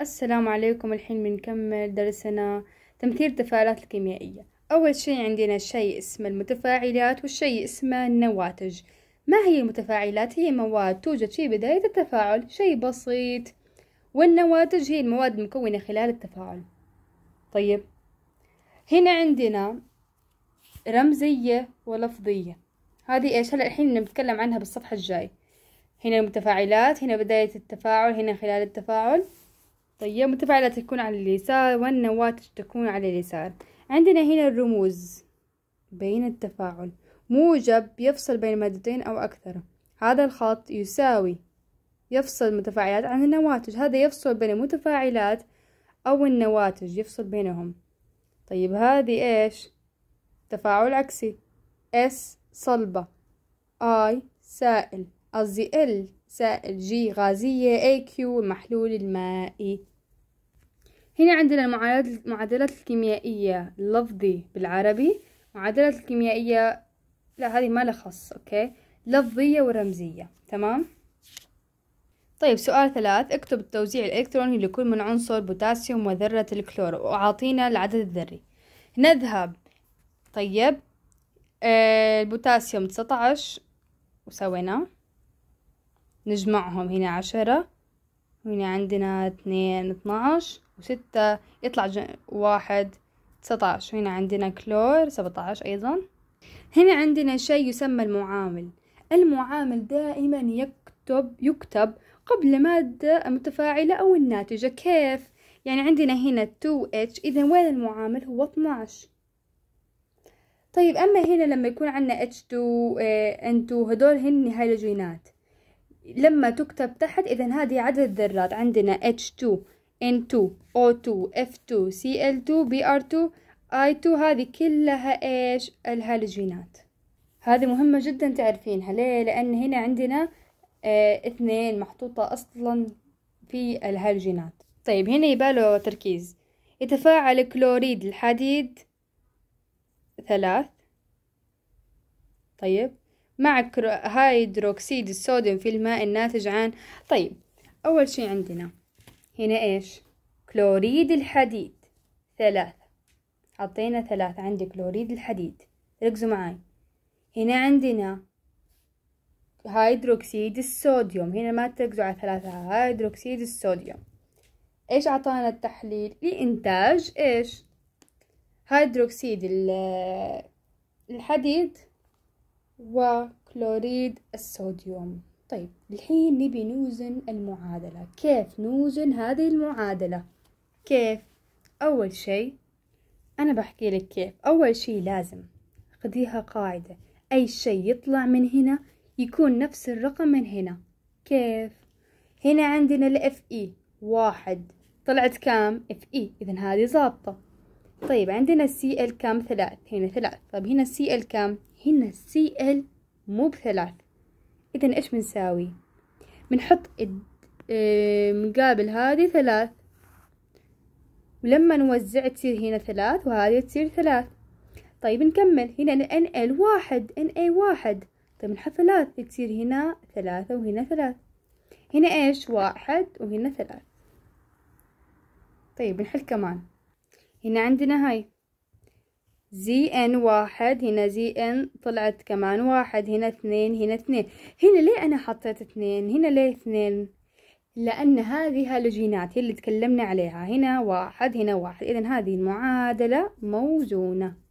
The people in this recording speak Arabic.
السلام عليكم الحين بنكمل درسنا تمثيل التفاعلات الكيميائية أول شيء عندنا شيء اسمه المتفاعلات والشيء اسمه النواتج ما هي المتفاعلات؟ هي مواد توجد في بداية التفاعل شيء بسيط والنواتج هي المواد المكونة خلال التفاعل طيب هنا عندنا رمزية ولفظية هذه ايش هلا الحين بنتكلم عنها بالصفحة الجاي هنا المتفاعلات هنا بداية التفاعل هنا خلال التفاعل طيب متفاعلة تكون على اليسار والنواتج تكون على اليسار عندنا هنا الرموز بين التفاعل موجب يفصل بين مادتين أو أكثر هذا الخط يساوي يفصل المتفاعلات عن النواتج هذا يفصل بين المتفاعلات أو النواتج يفصل بينهم طيب هذه إيش تفاعل عكسي S صلبة I سائل قصدي ال سائل جي غازية كيو المحلول المائي هنا عندنا المعادلات الكيميائية لفظي بالعربي معادلات الكيميائية لا هذه ما لها خص اوكي لفظية ورمزية تمام طيب سؤال ثلاث اكتب التوزيع الإلكتروني لكل من عنصر بوتاسيوم وذرة الكلور وأعطينا العدد الذري نذهب طيب آه، البوتاسيوم 19 وسويناه نجمعهم هنا عشرة هنا عندنا اثنين اتناش وستة يطلع ج... واحد تسعتاش هنا عندنا كلور سبعتاش أيضا هنا عندنا شيء يسمى المعامل المعامل دائما يكتب يكتب قبل مادة متفاعلة أو الناتجة كيف؟ يعني عندنا هنا 2H إذا وين المعامل هو 12 طيب أما هنا لما يكون عندنا H2 N2 هدول هن هيلوجينات لما تكتب تحت إذا هذه عدد الذرات عندنا H2 N2 O2 F2 Cl2 Br2 I2 هذه كلها إيش الهالوجينات هذه مهمة جدا تعرفينها ليه لأن هنا عندنا اه اثنين محطوطة أصلا في الهالوجينات طيب هنا يباله تركيز يتفاعل كلوريد الحديد ثلاث طيب مع هيدروكسيد الصوديوم في الماء الناتج عن طيب أول شي عندنا هنا إيش كلوريد الحديد ثلاثة عطينا ثلاثة عندي كلوريد الحديد ركزوا معاي هنا عندنا هيدروكسيد الصوديوم هنا ما تركزوا على ثلاثة هيدروكسيد الصوديوم ايش اعطانا التحليل لانتاج ايش هيدروكسيد الحديد وكلوريد الصوديوم طيب الحين نبي نوزن المعادلة كيف نوزن هذه المعادلة كيف أول شيء أنا بحكي لك كيف أول شيء لازم خديها قاعدة أي شيء يطلع من هنا يكون نفس الرقم من هنا كيف هنا عندنا الاف اي واحد طلعت كام اف اي اذا هذه ظابطة طيب عندنا السي ال كام ثلاث هنا ثلاث طب هنا السي ال كام هنا سي ال مو بثلاث اذا ايش بنساوي بنحط آه، مقابل هذه ثلاث ولما نوزع تصير هنا ثلاث وهذه تصير ثلاث طيب نكمل هنا ان ال واحد ان اي واحد طيب نحط ثلاث تصير هنا ثلاثة وهنا ثلاث هنا ايش واحد وهنا ثلاث طيب نحل كمان هنا عندنا هاي زي ان واحد هنا زي ان طلعت كمان واحد هنا اثنين هنا اثنين هنا ليه انا حطيت اثنين هنا ليه اثنين لان هذه هالوجينات هي اللي تكلمنا عليها هنا واحد هنا واحد اذا هذه المعادلة موزونة